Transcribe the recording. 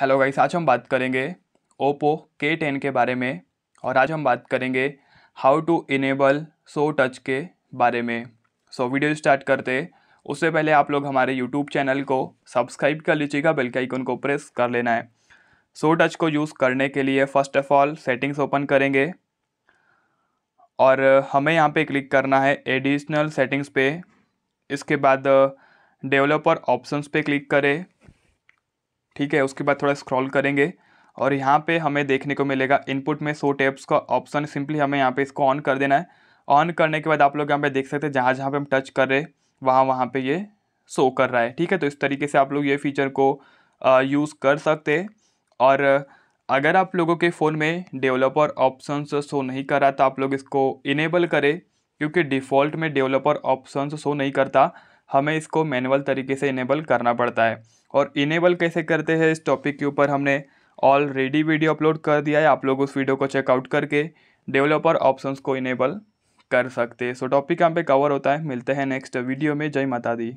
hello guys आज हम बात करेंगे ओप्पो के टेन के बारे में और आज हम बात करेंगे how to enable so touch के बारे में सो so, वीडियो स्टार्ट करते उससे पहले आप लोग हमारे यूट्यूब चैनल को सब्सक्राइब कर लीजिएगा बेल के आइकन को प्रेस कर लेना है सो so, टच को यूज़ करने के लिए first of all settings open करेंगे और हमें यहाँ पे क्लिक करना है एडिशनल सेटिंग्स पे इसके बाद डेवलपर ऑप्शंस पे क्लिक करें ठीक है उसके बाद थोड़ा स्क्रॉल करेंगे और यहाँ पे हमें देखने को मिलेगा इनपुट में सो टेप्स का ऑप्शन सिंपली हमें यहाँ पे इसको ऑन कर देना है ऑन करने के बाद आप लोग यहाँ पे देख सकते हैं जहाँ जहाँ पे हम टच कर रहे हैं वहाँ वहाँ पे ये शो कर रहा है ठीक है तो इस तरीके से आप लोग ये फीचर को यूज़ कर सकते और अगर आप लोगों के फ़ोन में डेवलपर ऑप्शन शो नहीं कर रहा तो आप लोग इसको इनेबल करें क्योंकि डिफ़ॉल्ट में डेवलपर ऑप्शन शो नहीं करता हमें इसको मैनुअल तरीके से इनेबल करना पड़ता है और इनेबल कैसे करते हैं इस टॉपिक के ऊपर हमने ऑलरेडी वीडियो अपलोड कर दिया है आप लोग उस वीडियो को चेकआउट करके डेवलपर ऑप्शंस को इनेबल कर सकते हैं सो टॉपिक यहाँ पे कवर होता है मिलते हैं नेक्स्ट वीडियो में जय माता दी